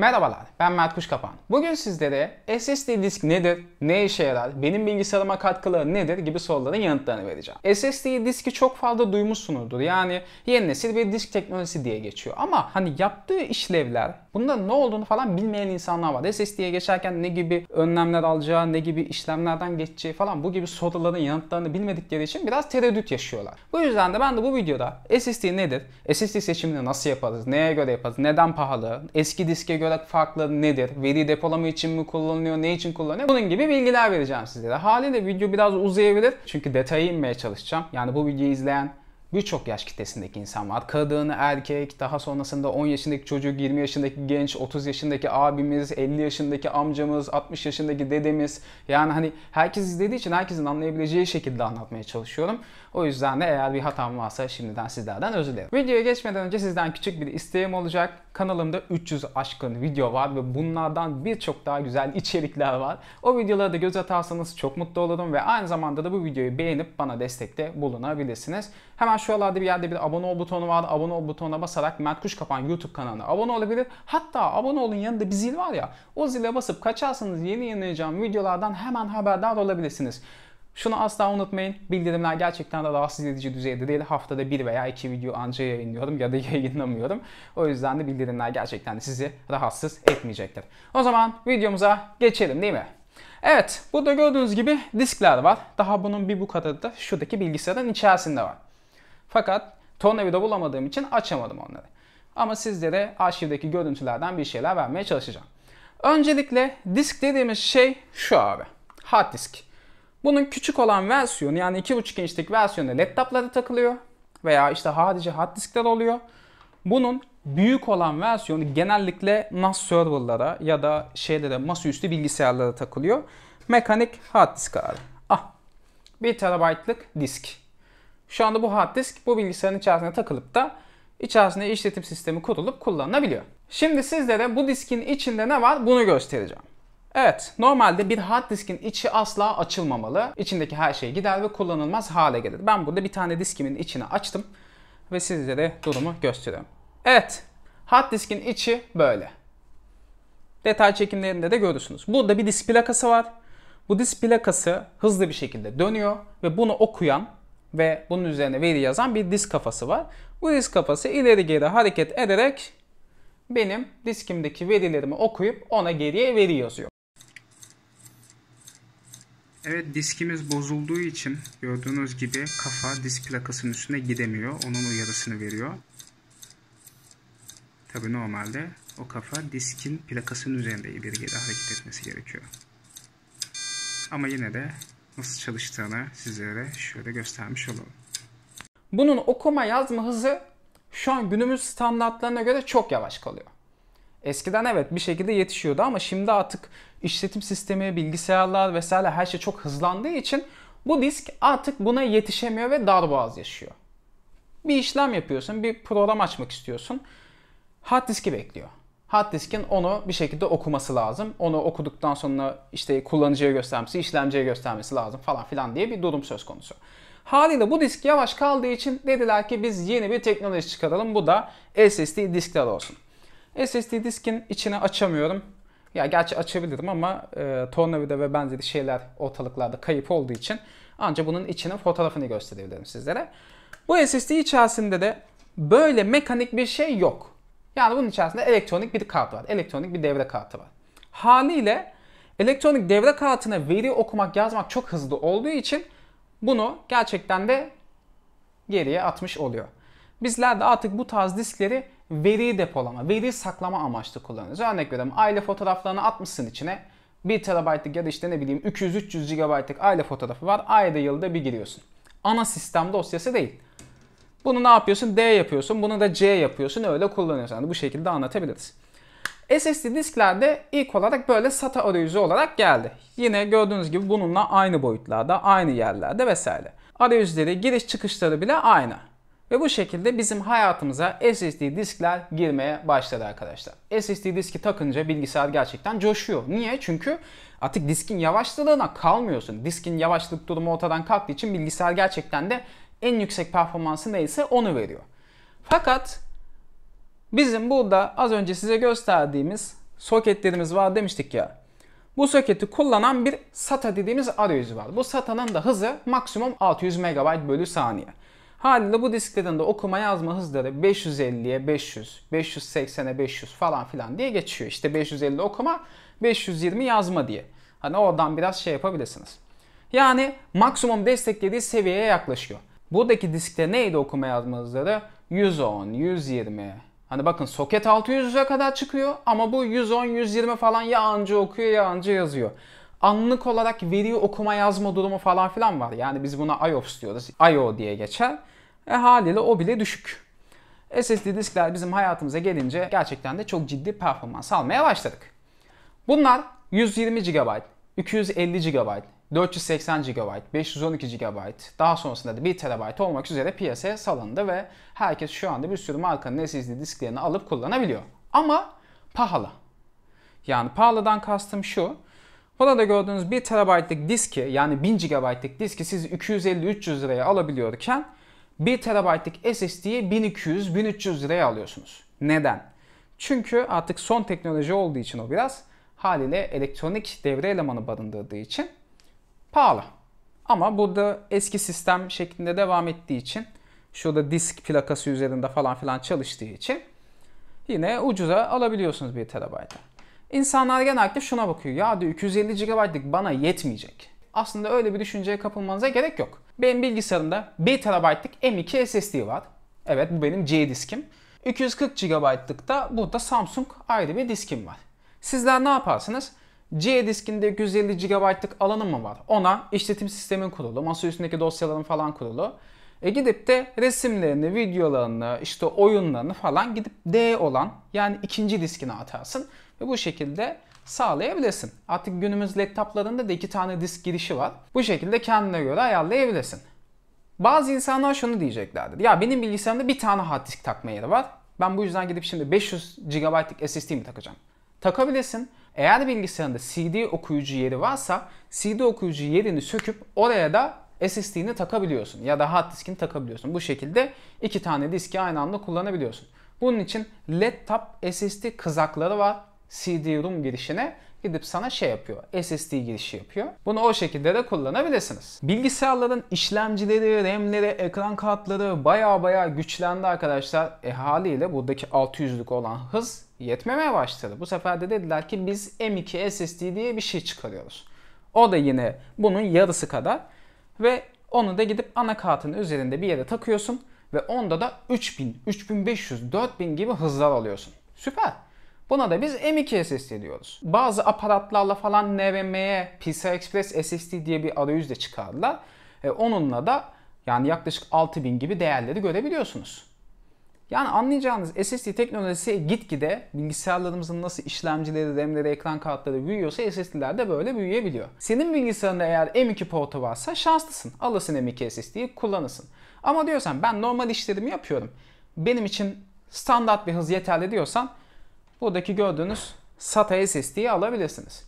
Merhabalar, ben Mert Kuşkapan. Bugün sizlere SSD disk nedir, ne işe yarar, benim bilgisayarıma katkıları nedir gibi soruların yanıtlarını vereceğim. SSD diski çok fazla duymuşsunuzdur. Yani yeni nesil bir disk teknolojisi diye geçiyor. Ama hani yaptığı işlevler Bunda ne olduğunu falan bilmeyen insanlar var. SSD'ye geçerken ne gibi önlemler alacağı, ne gibi işlemlerden geçeceği falan bu gibi soruların yanıtlarını bilmedikleri için biraz tereddüt yaşıyorlar. Bu yüzden de ben de bu videoda SSD nedir? SSD seçimini nasıl yaparız? Neye göre yaparız? Neden pahalı? Eski diske göre farklı nedir? Veri depolama için mi kullanılıyor? Ne için kullanılıyor? Bunun gibi bilgiler vereceğim sizlere. Haliyle video biraz uzayabilir. Çünkü detaya inmeye çalışacağım. Yani bu videoyu izleyen birçok yaş kitlesindeki insan var. Kadın, erkek, daha sonrasında 10 yaşındaki çocuk, 20 yaşındaki genç, 30 yaşındaki abimiz, 50 yaşındaki amcamız, 60 yaşındaki dedemiz. Yani hani herkes izlediği için herkesin anlayabileceği şekilde anlatmaya çalışıyorum. O yüzden de eğer bir hatam varsa şimdiden sizlerden özür dilerim. Videoya geçmeden önce sizden küçük bir isteğim olacak. Kanalımda 300 aşkın video var ve bunlardan birçok daha güzel içerikler var. O videolara da göz atarsanız çok mutlu olurum ve aynı zamanda da bu videoyu beğenip bana destekte bulunabilirsiniz. Hemen şuralarda bir yerde bir abone ol butonu var. Abone ol butonuna basarak Mert Kuşkapan YouTube kanalına abone olabilir. Hatta abone olun yanında bir zil var ya. O zile basıp kaçarsanız yeni yayınlayacağım videolardan hemen haberdar olabilirsiniz. Şunu asla unutmayın. Bildirimler gerçekten de rahatsız edici düzeyde değil. Haftada bir veya iki video anca yayınlıyorum ya da yayınlamıyorum. O yüzden de bildirimler gerçekten de sizi rahatsız etmeyecektir. O zaman videomuza geçelim değil mi? Evet, burada gördüğünüz gibi diskler var. Daha bunun bir bu kadarı da şuradaki bilgisayarın içerisinde var. Fakat tornavida bulamadığım için açamadım onları. Ama sizlere arşivdeki görüntülerden bir şeyler vermeye çalışacağım. Öncelikle disk dediğimiz şey şu abi. Hard disk. Bunun küçük olan versiyonu yani 2.5 inçlik versiyonu laptoplara takılıyor. Veya işte harici hard diskler oluyor. Bunun büyük olan versiyonu genellikle NAS serverlara ya da şeylere masaüstü bilgisayarlara takılıyor. Mekanik hard disk abi. Ah 1 TB'lık disk. Şu anda bu hard disk bu bilgisayarın içerisine takılıp da içerisinde işletim sistemi kurulup kullanılabiliyor. Şimdi sizlere bu diskin içinde ne var bunu göstereceğim. Evet, normalde bir hard diskin içi asla açılmamalı. İçindeki her şey gider ve kullanılmaz hale gelir. Ben burada bir tane diskimin içini açtım ve sizlere durumu gösteriyorum. Evet, hard diskin içi böyle. Detay çekimlerinde de görürsünüz. Burada bir disk plakası var. Bu disk plakası hızlı bir şekilde dönüyor ve bunu okuyan ve bunun üzerine veri yazan bir disk kafası var. Bu disk kafası ileri geri hareket ederek benim diskimdeki verilerimi okuyup ona geriye veri yazıyor. Evet diskimiz bozulduğu için gördüğünüz gibi kafa disk plakasının üstüne gidemiyor. Onun uyarısını veriyor. Tabi normalde o kafa diskin plakasının üzerinde ileri geri hareket etmesi gerekiyor. Ama yine de nasıl çalıştığını sizlere şöyle göstermiş olalım. Bunun okuma yazma hızı şu an günümüz standartlarına göre çok yavaş kalıyor. Eskiden evet bir şekilde yetişiyordu ama şimdi artık işletim sistemi, bilgisayarlar vesaire her şey çok hızlandığı için bu disk artık buna yetişemiyor ve darboğaz yaşıyor. Bir işlem yapıyorsun, bir program açmak istiyorsun. Hard diski bekliyor hard diskin onu bir şekilde okuması lazım. Onu okuduktan sonra işte kullanıcıya göstermesi, işlemciye göstermesi lazım falan filan diye bir durum söz konusu. Haliyle bu disk yavaş kaldığı için dediler ki biz yeni bir teknoloji çıkaralım. Bu da SSD diskler olsun. SSD diskin içine açamıyorum. Ya gerçi açabilirim ama e, tornavida ve benzeri şeyler ortalıklarda kayıp olduğu için ancak bunun içinin fotoğrafını gösterebilirim sizlere. Bu SSD içerisinde de böyle mekanik bir şey yok. Yani bunun içerisinde elektronik bir kart var. Elektronik bir devre kartı var. Haliyle elektronik devre kartına veri okumak, yazmak çok hızlı olduğu için bunu gerçekten de geriye atmış oluyor. Bizler de artık bu tarz diskleri veri depolama, veri saklama amaçlı kullanıyoruz. Örnek veriyorum aile fotoğraflarını atmışsın içine. 1 TB'lık ya da işte ne bileyim 200-300 GB'lık aile fotoğrafı var. Ayda yılda bir giriyorsun. Ana sistem dosyası değil. Bunu ne yapıyorsun? D yapıyorsun. Bunu da C yapıyorsun. Öyle kullanıyorsun. Yani bu şekilde anlatabiliriz. SSD disklerde ilk olarak böyle SATA arayüzü olarak geldi. Yine gördüğünüz gibi bununla aynı boyutlarda, aynı yerlerde vesaire. Arayüzleri, giriş çıkışları bile aynı. Ve bu şekilde bizim hayatımıza SSD diskler girmeye başladı arkadaşlar. SSD diski takınca bilgisayar gerçekten coşuyor. Niye? Çünkü artık diskin yavaşlığına kalmıyorsun. Diskin yavaşlık durumu ortadan kalktığı için bilgisayar gerçekten de en yüksek performansı neyse onu veriyor. Fakat bizim burada az önce size gösterdiğimiz soketlerimiz var demiştik ya. Bu soketi kullanan bir SATA dediğimiz arayüzü var. Bu SATA'nın da hızı maksimum 600 MB bölü saniye. Haliyle bu disklerin de okuma yazma hızları 550'ye 500, 580'e 500 falan filan diye geçiyor. İşte 550 okuma, 520 yazma diye. Hani oradan biraz şey yapabilirsiniz. Yani maksimum desteklediği seviyeye yaklaşıyor. Buradaki diskte neydi okuma yazmaları? 110, 120. Hani bakın soket 600'e kadar çıkıyor ama bu 110, 120 falan ya anca okuyor ya anca yazıyor. Anlık olarak veri okuma yazma durumu falan filan var. Yani biz buna IOPS diyoruz. IO diye geçer. E haliyle o bile düşük. SSD diskler bizim hayatımıza gelince gerçekten de çok ciddi performans almaya başladık. Bunlar 120 GB, 250 GB, 480 GB, 512 GB, daha sonrasında da 1 TB olmak üzere piyasaya salındı ve herkes şu anda bir sürü markanın SSD disklerini alıp kullanabiliyor. Ama pahalı. Yani pahalıdan kastım şu. Burada gördüğünüz 1 TB'lık diski yani 1000 GB'lık diski siz 250-300 liraya alabiliyorken 1 TB'lık SSD'yi 1200-1300 liraya alıyorsunuz. Neden? Çünkü artık son teknoloji olduğu için o biraz haliyle elektronik devre elemanı barındırdığı için pahalı. Ama burada eski sistem şeklinde devam ettiği için şurada disk plakası üzerinde falan filan çalıştığı için yine ucuza alabiliyorsunuz 1 TB'da. İnsanlar genellikle şuna bakıyor. Ya diyor 250 GB'lık bana yetmeyecek. Aslında öyle bir düşünceye kapılmanıza gerek yok. Benim bilgisayarımda 1 TB'lık M2 SSD var. Evet bu benim C diskim. 240 GB'lık da burada Samsung ayrı bir diskim var. Sizler ne yaparsınız? C diskinde 250 GB'lık alanı mı var? Ona işletim sistemin kurulu, masa üstündeki dosyaların falan kurulu. E gidip de resimlerini, videolarını, işte oyunlarını falan gidip D olan yani ikinci diskine atarsın. Ve bu şekilde sağlayabilirsin. Artık günümüz laptoplarında da iki tane disk girişi var. Bu şekilde kendine göre ayarlayabilirsin. Bazı insanlar şunu diyeceklerdir. Ya benim bilgisayarımda bir tane hard disk takma yeri var. Ben bu yüzden gidip şimdi 500 GB'lık SSD mi takacağım? Takabilirsin. Eğer bilgisayarında CD okuyucu yeri varsa CD okuyucu yerini söküp oraya da SSD'ni takabiliyorsun ya da hard diskini takabiliyorsun. Bu şekilde iki tane diski aynı anda kullanabiliyorsun. Bunun için laptop SSD kızakları var CD-ROM girişine gidip sana şey yapıyor. SSD girişi yapıyor. Bunu o şekilde de kullanabilirsiniz. Bilgisayarların işlemcileri, RAM'leri, ekran kartları baya baya güçlendi arkadaşlar. E haliyle buradaki 600'lük olan hız yetmemeye başladı. Bu sefer de dediler ki biz M2 SSD diye bir şey çıkarıyoruz. O da yine bunun yarısı kadar ve onu da gidip anakartın üzerinde bir yere takıyorsun ve onda da 3000, 3500, 4000 gibi hızlar alıyorsun. Süper. Buna da biz M2 SSD diyoruz. Bazı aparatlarla falan NVMe, PCI Express SSD diye bir arayüz de çıkardılar. E, onunla da yani yaklaşık 6000 gibi değerleri görebiliyorsunuz. Yani anlayacağınız SSD teknolojisi gitgide bilgisayarlarımızın nasıl işlemcileri, RAM'leri, ekran kartları büyüyorsa SSD'ler de böyle büyüyebiliyor. Senin bilgisayarında eğer M2 portu varsa şanslısın. Alırsın M2 SSD'yi kullanırsın. Ama diyorsan ben normal işlerimi yapıyorum. Benim için standart bir hız yeterli diyorsan buradaki gördüğünüz SATA SSD'yi alabilirsiniz.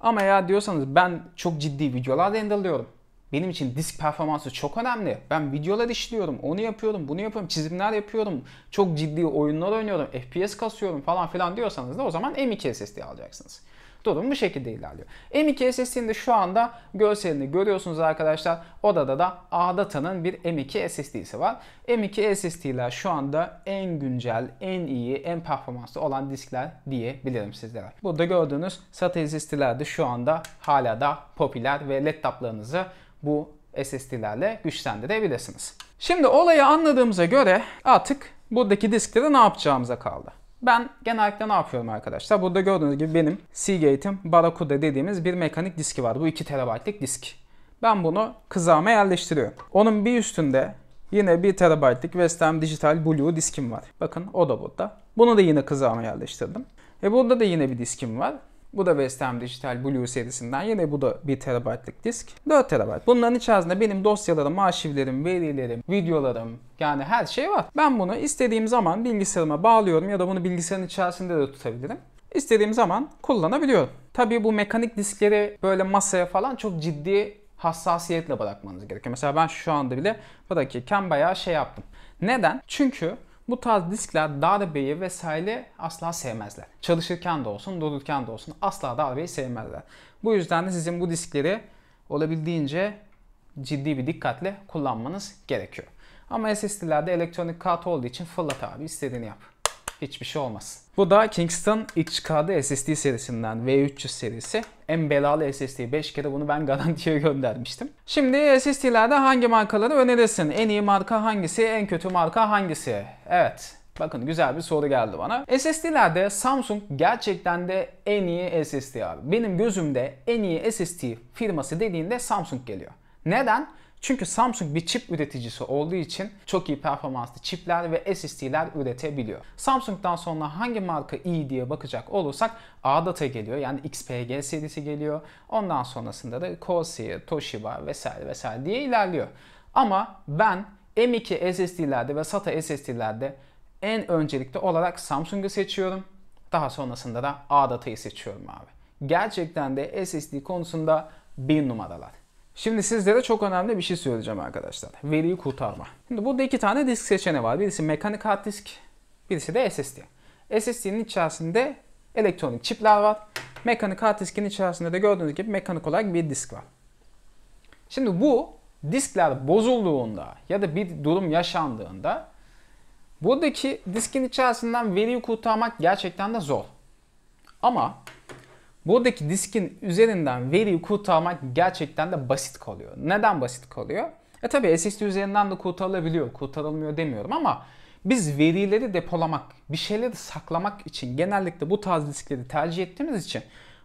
Ama eğer diyorsanız ben çok ciddi videolar renderlıyorum benim için disk performansı çok önemli. Ben videolar işliyorum, onu yapıyorum, bunu yapıyorum, çizimler yapıyorum. Çok ciddi oyunlar oynuyorum, FPS kasıyorum falan filan diyorsanız da o zaman M2 SSD alacaksınız. Durum bu şekilde ilerliyor. M2 SSD'nin de şu anda görselini görüyorsunuz arkadaşlar. Odada da ADATA'nın bir M2 SSD'si var. M2 SSD'ler şu anda en güncel, en iyi, en performanslı olan diskler diyebilirim sizlere. Burada gördüğünüz SATA SSD'ler de şu anda hala da popüler ve laptoplarınızı bu SSD'lerle güçlendirebilirsiniz. Şimdi olayı anladığımıza göre artık buradaki diskleri ne yapacağımıza kaldı. Ben genellikle ne yapıyorum arkadaşlar? Burada gördüğünüz gibi benim Seagate'in Barracuda dediğimiz bir mekanik diski var. Bu 2 TB'lik disk. Ben bunu kızağıma yerleştiriyorum. Onun bir üstünde yine 1 TB'lik Western Digital Blue diskim var. Bakın o da burada. Bunu da yine kızağıma yerleştirdim. E burada da yine bir diskim var. Bu da West Ham Digital Blue serisinden yine bu da 1 TB'lık disk. 4 TB. Bunların içerisinde benim dosyalarım, arşivlerim, verilerim, videolarım yani her şey var. Ben bunu istediğim zaman bilgisayarıma bağlıyorum ya da bunu bilgisayarın içerisinde de tutabilirim. İstediğim zaman kullanabiliyorum. Tabii bu mekanik diskleri böyle masaya falan çok ciddi hassasiyetle bırakmanız gerekiyor. Mesela ben şu anda bile bırakırken bayağı şey yaptım. Neden? Çünkü bu tarz diskler darbeyi vesaire asla sevmezler. Çalışırken de olsun, dururken de olsun asla darbeyi sevmezler. Bu yüzden de sizin bu diskleri olabildiğince ciddi bir dikkatle kullanmanız gerekiyor. Ama SSD'lerde elektronik kart olduğu için fırlat abi istediğini yap hiçbir şey olmaz. Bu da Kingston XKD SSD serisinden V300 serisi. En belalı SSD. 5 kere bunu ben garantiye göndermiştim. Şimdi SSD'lerde hangi markaları önerirsin? En iyi marka hangisi? En kötü marka hangisi? Evet. Bakın güzel bir soru geldi bana. SSD'lerde Samsung gerçekten de en iyi SSD abi. Benim gözümde en iyi SSD firması dediğinde Samsung geliyor. Neden? Çünkü Samsung bir çip üreticisi olduğu için çok iyi performanslı çipler ve SSD'ler üretebiliyor. Samsung'dan sonra hangi marka iyi diye bakacak olursak ADATA geliyor yani XPG serisi geliyor. Ondan sonrasında da Corsair, Toshiba vesaire vesaire diye ilerliyor. Ama ben M2 SSD'lerde ve SATA SSD'lerde en öncelikli olarak Samsung'u seçiyorum. Daha sonrasında da ADATA'yı seçiyorum abi. Gerçekten de SSD konusunda bir numaralar. Şimdi sizlere çok önemli bir şey söyleyeceğim arkadaşlar. Veriyi kurtarma. Şimdi burada iki tane disk seçeneği var. Birisi mekanik hard disk, birisi de SSD. SSD'nin içerisinde elektronik çipler var. Mekanik hard diskin içerisinde de gördüğünüz gibi mekanik olarak bir disk var. Şimdi bu diskler bozulduğunda ya da bir durum yaşandığında buradaki diskin içerisinden veriyi kurtarmak gerçekten de zor. Ama Buradaki diskin üzerinden veriyi kurtarmak gerçekten de basit kalıyor. Neden basit kalıyor? E tabi SSD üzerinden de kurtarılabiliyor, kurtarılmıyor demiyorum ama biz verileri depolamak, bir şeyleri saklamak için genellikle bu tarz diskleri tercih ettiğimiz için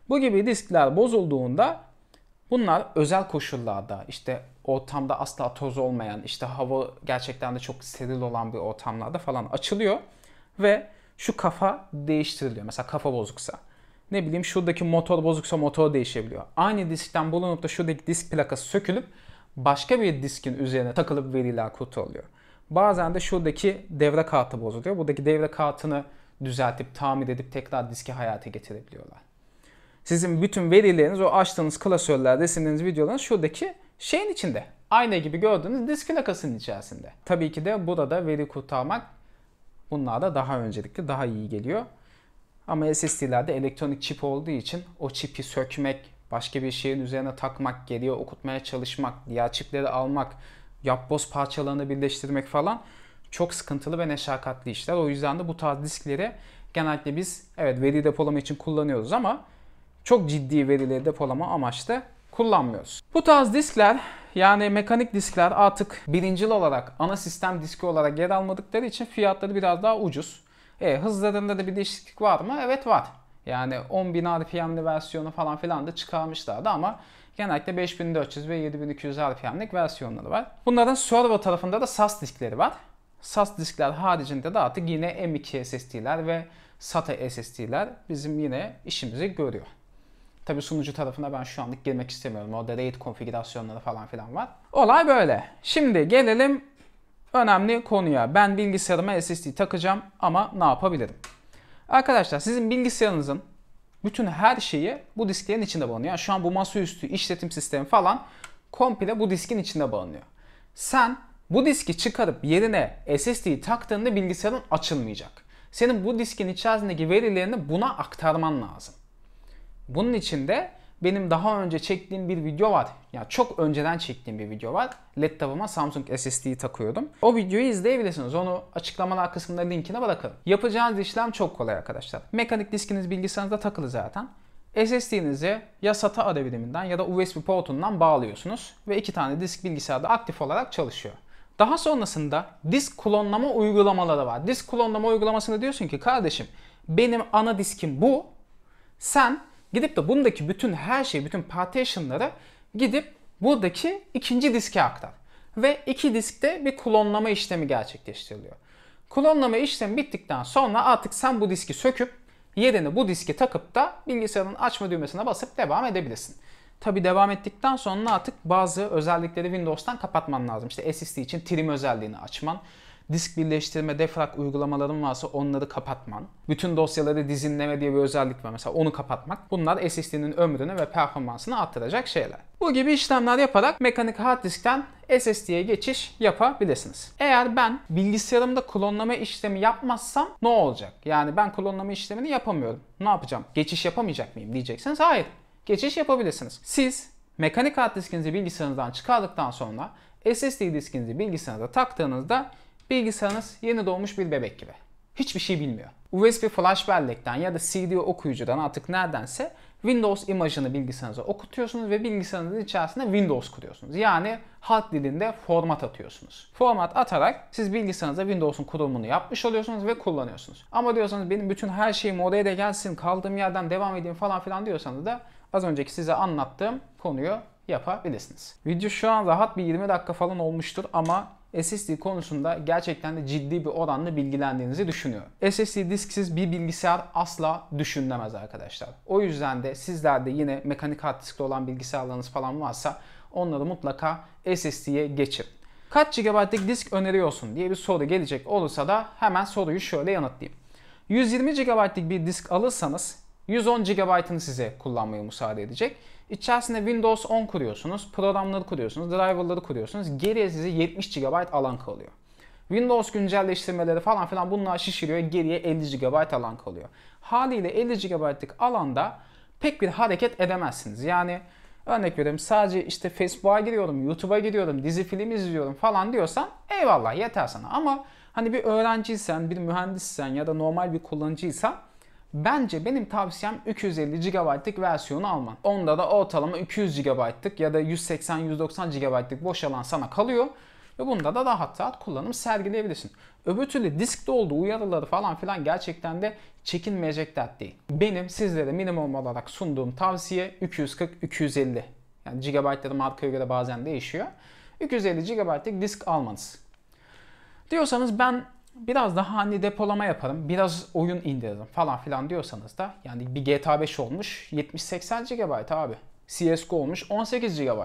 bu gibi diskler bozulduğunda bunlar özel koşullarda işte ortamda asla toz olmayan, işte hava gerçekten de çok steril olan bir ortamlarda falan açılıyor ve şu kafa değiştiriliyor. Mesela kafa bozuksa ne bileyim şuradaki motor bozuksa motor değişebiliyor. Aynı diskten bulunup da şuradaki disk plakası sökülüp başka bir diskin üzerine takılıp veriler kurtarılıyor. Bazen de şuradaki devre kartı bozuluyor. Buradaki devre kartını düzeltip tamir edip tekrar diski hayata getirebiliyorlar. Sizin bütün verileriniz o açtığınız klasörler, resimleriniz, videolarınız şuradaki şeyin içinde. Ayna gibi gördüğünüz disk plakasının içerisinde. Tabii ki de burada veri kurtarmak bunlar da daha öncelikli, daha iyi geliyor. Ama SSD'lerde elektronik çip olduğu için o çipi sökmek, başka bir şeyin üzerine takmak, geriye okutmaya çalışmak, diğer çipleri almak, yapboz parçalarını birleştirmek falan çok sıkıntılı ve neşakatli işler. O yüzden de bu tarz diskleri genellikle biz evet veri depolama için kullanıyoruz ama çok ciddi verileri depolama amaçlı kullanmıyoruz. Bu tarz diskler yani mekanik diskler artık birincil olarak ana sistem diski olarak yer almadıkları için fiyatları biraz daha ucuz. E, hızlarında da bir değişiklik var mı? Evet var. Yani 10.000 RPM'li versiyonu falan filan da çıkarmışlardı ama genellikle 5400 ve 7200 RPM'lik versiyonları var. Bunların server tarafında da SAS diskleri var. SAS diskler haricinde de artık yine M2 SSD'ler ve SATA e SSD'ler bizim yine işimizi görüyor. Tabi sunucu tarafına ben şu anlık girmek istemiyorum. Orada RAID konfigürasyonları falan filan var. Olay böyle. Şimdi gelelim önemli konuya. Ben bilgisayarıma SSD takacağım ama ne yapabilirim? Arkadaşlar sizin bilgisayarınızın bütün her şeyi bu disklerin içinde bağlanıyor. Yani şu an bu masaüstü işletim sistemi falan komple bu diskin içinde bağlanıyor. Sen bu diski çıkarıp yerine SSD'yi taktığında bilgisayarın açılmayacak. Senin bu diskin içerisindeki verilerini buna aktarman lazım. Bunun için de benim daha önce çektiğim bir video var. Yani çok önceden çektiğim bir video var. LED tabıma Samsung SSD'yi takıyordum. O videoyu izleyebilirsiniz. Onu açıklamalar kısmında linkine bırakırım. Yapacağınız işlem çok kolay arkadaşlar. Mekanik diskiniz bilgisayarınızda takılı zaten. SSD'nizi ya SATA adaptöründen ya da USB portundan bağlıyorsunuz ve iki tane disk bilgisayarda aktif olarak çalışıyor. Daha sonrasında disk klonlama uygulamaları var. Disk klonlama uygulamasında diyorsun ki kardeşim benim ana diskim bu. Sen Gidip de bundaki bütün her şeyi, bütün partition'ları gidip buradaki ikinci diske aktar. Ve iki diskte bir klonlama işlemi gerçekleştiriliyor. Klonlama işlemi bittikten sonra artık sen bu diski söküp yerine bu diski takıp da bilgisayarın açma düğmesine basıp devam edebilirsin. Tabi devam ettikten sonra artık bazı özellikleri Windows'tan kapatman lazım. İşte SSD için trim özelliğini açman, disk birleştirme, defrag uygulamaların varsa onları kapatman, bütün dosyaları dizinleme diye bir özellik var mesela onu kapatmak. Bunlar SSD'nin ömrünü ve performansını arttıracak şeyler. Bu gibi işlemler yaparak mekanik hard diskten SSD'ye geçiş yapabilirsiniz. Eğer ben bilgisayarımda klonlama işlemi yapmazsam ne olacak? Yani ben klonlama işlemini yapamıyorum. Ne yapacağım? Geçiş yapamayacak mıyım diyeceksiniz. Hayır. Geçiş yapabilirsiniz. Siz mekanik hard diskinizi bilgisayarınızdan çıkardıktan sonra SSD diskinizi bilgisayarınıza taktığınızda Bilgisayarınız yeni doğmuş bir bebek gibi. Hiçbir şey bilmiyor. USB flash bellekten ya da CD okuyucudan artık neredense Windows imajını bilgisayarınıza okutuyorsunuz ve bilgisayarınızın içerisinde Windows kuruyorsunuz. Yani halk dilinde format atıyorsunuz. Format atarak siz bilgisayarınıza Windows'un kurulumunu yapmış oluyorsunuz ve kullanıyorsunuz. Ama diyorsanız benim bütün her şeyim oraya da gelsin, kaldığım yerden devam edeyim falan filan diyorsanız da az önceki size anlattığım konuyu yapabilirsiniz. Video şu an rahat bir 20 dakika falan olmuştur ama SSD konusunda gerçekten de ciddi bir oranla bilgilendiğinizi düşünüyorum. SSD disksiz bir bilgisayar asla düşünülemez arkadaşlar. O yüzden de sizlerde yine mekanik hard diskte olan bilgisayarlarınız falan varsa onları mutlaka SSD'ye geçin. Kaç GB'lık disk öneriyorsun diye bir soru gelecek olursa da hemen soruyu şöyle yanıtlayayım. 120 GB'lik bir disk alırsanız 110 GB'ını size kullanmayı müsaade edecek. İçerisinde Windows 10 kuruyorsunuz, programları kuruyorsunuz, driverları kuruyorsunuz. Geriye size 70 GB alan kalıyor. Windows güncelleştirmeleri falan filan bunlar şişiriyor. Geriye 50 GB alan kalıyor. Haliyle 50 GB'lık alanda pek bir hareket edemezsiniz. Yani örnek veriyorum sadece işte Facebook'a giriyorum, YouTube'a giriyorum, dizi film izliyorum falan diyorsan eyvallah yeter sana. Ama hani bir öğrenciysen, bir mühendissen ya da normal bir kullanıcıysan Bence benim tavsiyem 250 GB'lık versiyonu alman. Onda da ortalama 200 GB'lık ya da 180-190 GB'lık boş alan sana kalıyor. Ve bunda da daha rahat kullanım sergileyebilirsin. Öbür türlü diskte olduğu uyarıları falan filan gerçekten de çekinmeyecek dert değil. Benim sizlere minimum olarak sunduğum tavsiye 240-250. Yani GB'ları markaya göre bazen değişiyor. 250 GB'lık disk almanız. Diyorsanız ben biraz daha hani depolama yaparım, biraz oyun indiririm falan filan diyorsanız da yani bir GTA 5 olmuş 70-80 GB abi. CSGO olmuş 18 GB.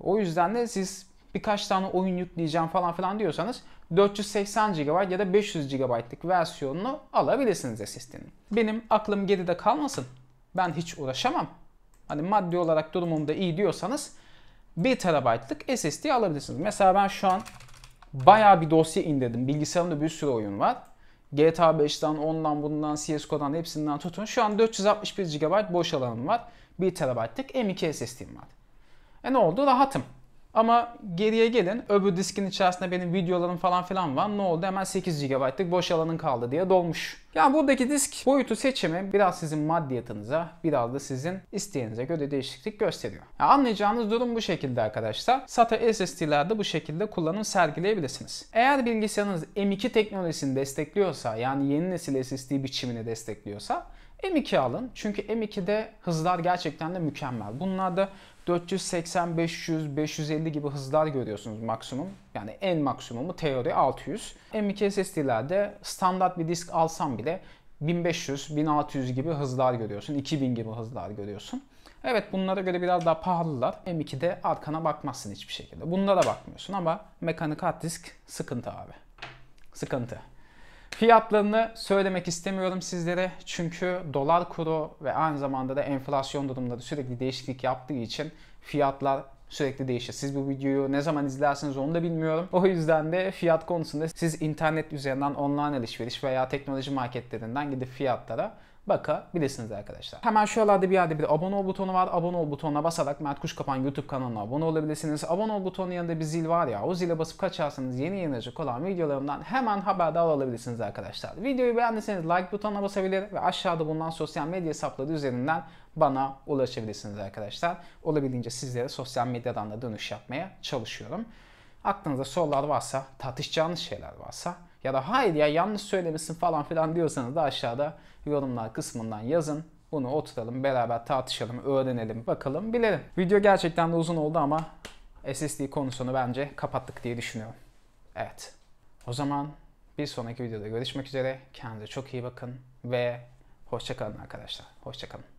O yüzden de siz birkaç tane oyun yükleyeceğim falan filan diyorsanız 480 GB ya da 500 GB'lık versiyonunu alabilirsiniz SSD'nin. Benim aklım geride kalmasın. Ben hiç uğraşamam. Hani maddi olarak durumum da iyi diyorsanız 1 TB'lık SSD alabilirsiniz. Mesela ben şu an bayağı bir dosya indirdim. Bilgisayarımda bir sürü oyun var. GTA 5'ten, ondan, bundan, CSGO'dan hepsinden tutun. Şu an 461 GB boş alanım var. 1 TB'lık M2 SSD'm var. E ne oldu? Rahatım. Ama geriye gelin öbür diskin içerisinde benim videolarım falan filan var. Ne oldu? Hemen 8 GB'lık boş alanın kaldı diye dolmuş. Yani buradaki disk boyutu seçimi biraz sizin maddiyatınıza, biraz da sizin isteğinize göre değişiklik gösteriyor. Yani anlayacağınız durum bu şekilde arkadaşlar. SATA SSD'lerde bu şekilde kullanım sergileyebilirsiniz. Eğer bilgisayarınız M2 teknolojisini destekliyorsa, yani yeni nesil SSD biçimini destekliyorsa M2 alın. Çünkü M2'de hızlar gerçekten de mükemmel. Bunlarda 480, 500, 550 gibi hızlar görüyorsunuz maksimum. Yani en maksimumu teori 600. M2 SSD'lerde standart bir disk alsam bile 1500, 1600 gibi hızlar görüyorsun. 2000 gibi hızlar görüyorsun. Evet bunlara göre biraz daha pahalılar. M2'de arkana bakmazsın hiçbir şekilde. Bunda da bakmıyorsun ama mekanik hard disk sıkıntı abi. Sıkıntı. Fiyatlarını söylemek istemiyorum sizlere çünkü dolar kuru ve aynı zamanda da enflasyon durumları sürekli değişiklik yaptığı için fiyatlar sürekli değişir. Siz bu videoyu ne zaman izlersiniz onu da bilmiyorum. O yüzden de fiyat konusunda siz internet üzerinden online alışveriş veya teknoloji marketlerinden gidip fiyatlara bakabilirsiniz arkadaşlar. Hemen şuralarda bir yerde bir abone ol butonu var. Abone ol butonuna basarak Mert kapan YouTube kanalına abone olabilirsiniz. Abone ol butonun yanında bir zil var ya o zile basıp kaçarsanız yeni yayınlanacak olan videolarımdan hemen haberdar olabilirsiniz arkadaşlar. Videoyu beğendiyseniz like butonuna basabilir ve aşağıda bulunan sosyal medya hesapları üzerinden bana ulaşabilirsiniz arkadaşlar. Olabildiğince sizlere sosyal medyadan da dönüş yapmaya çalışıyorum. Aklınızda sorular varsa, tartışacağınız şeyler varsa ya da hayır ya yanlış söylemişsin falan filan diyorsanız da aşağıda yorumlar kısmından yazın. Bunu oturalım beraber tartışalım, öğrenelim, bakalım, bilelim. Video gerçekten de uzun oldu ama SSD konusunu bence kapattık diye düşünüyorum. Evet. O zaman bir sonraki videoda görüşmek üzere. Kendinize çok iyi bakın ve hoşçakalın arkadaşlar. Hoşçakalın.